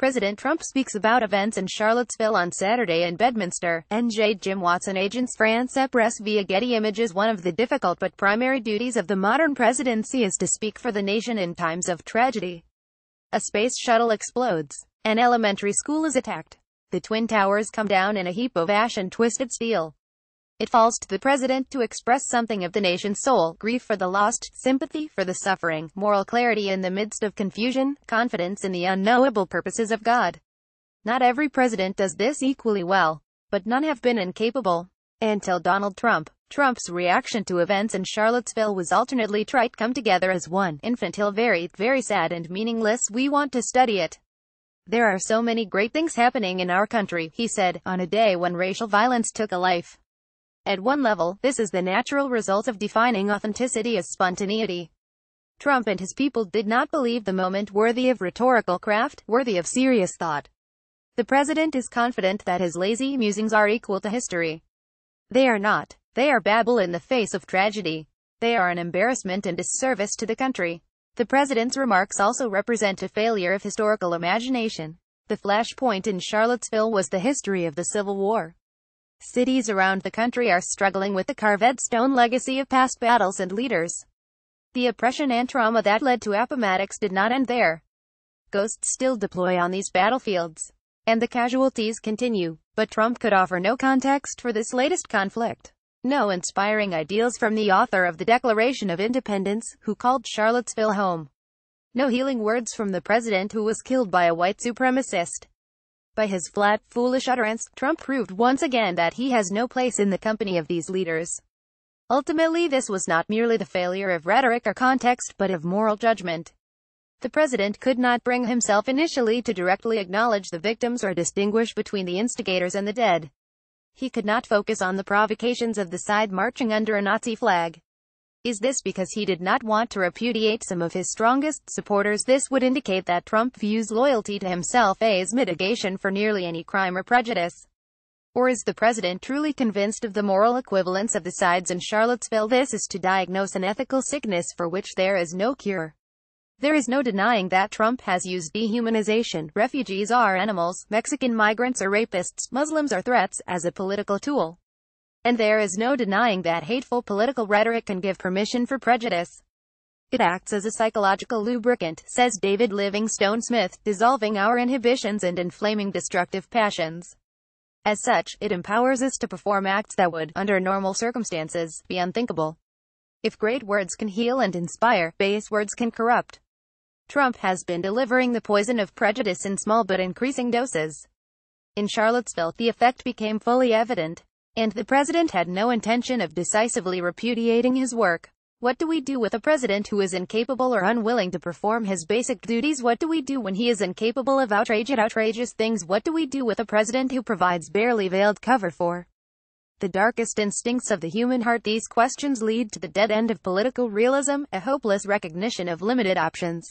President Trump speaks about events in Charlottesville on Saturday and Bedminster. NJ Jim Watson agents France Press via Getty Images One of the difficult but primary duties of the modern presidency is to speak for the nation in times of tragedy. A space shuttle explodes. An elementary school is attacked. The Twin Towers come down in a heap of ash and twisted steel. It falls to the president to express something of the nation's soul, grief for the lost, sympathy for the suffering, moral clarity in the midst of confusion, confidence in the unknowable purposes of God. Not every president does this equally well, but none have been incapable. Until Donald Trump, Trump's reaction to events in Charlottesville was alternately trite come together as one, infantile very, very sad and meaningless we want to study it. There are so many great things happening in our country, he said, on a day when racial violence took a life. At one level, this is the natural result of defining authenticity as spontaneity. Trump and his people did not believe the moment worthy of rhetorical craft, worthy of serious thought. The president is confident that his lazy musings are equal to history. They are not. They are babble in the face of tragedy. They are an embarrassment and disservice to the country. The president's remarks also represent a failure of historical imagination. The flashpoint in Charlottesville was the history of the Civil War. Cities around the country are struggling with the carved stone legacy of past battles and leaders. The oppression and trauma that led to Appomattox did not end there. Ghosts still deploy on these battlefields. And the casualties continue. But Trump could offer no context for this latest conflict. No inspiring ideals from the author of the Declaration of Independence, who called Charlottesville home. No healing words from the president who was killed by a white supremacist. By his flat, foolish utterance, Trump proved once again that he has no place in the company of these leaders. Ultimately this was not merely the failure of rhetoric or context but of moral judgment. The president could not bring himself initially to directly acknowledge the victims or distinguish between the instigators and the dead. He could not focus on the provocations of the side marching under a Nazi flag. Is this because he did not want to repudiate some of his strongest supporters? This would indicate that Trump views loyalty to himself as mitigation for nearly any crime or prejudice. Or is the president truly convinced of the moral equivalence of the sides in Charlottesville? This is to diagnose an ethical sickness for which there is no cure. There is no denying that Trump has used dehumanization, refugees are animals, Mexican migrants are rapists, Muslims are threats, as a political tool. And there is no denying that hateful political rhetoric can give permission for prejudice. It acts as a psychological lubricant, says David Livingstone Smith, dissolving our inhibitions and inflaming destructive passions. As such, it empowers us to perform acts that would, under normal circumstances, be unthinkable. If great words can heal and inspire, base words can corrupt. Trump has been delivering the poison of prejudice in small but increasing doses. In Charlottesville, the effect became fully evident. And the president had no intention of decisively repudiating his work. What do we do with a president who is incapable or unwilling to perform his basic duties? What do we do when he is incapable of outrageous outrageous things? What do we do with a president who provides barely veiled cover for the darkest instincts of the human heart? These questions lead to the dead end of political realism, a hopeless recognition of limited options.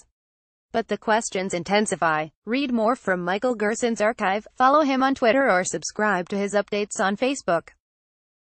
But the questions intensify. Read more from Michael Gerson's archive, follow him on Twitter or subscribe to his updates on Facebook.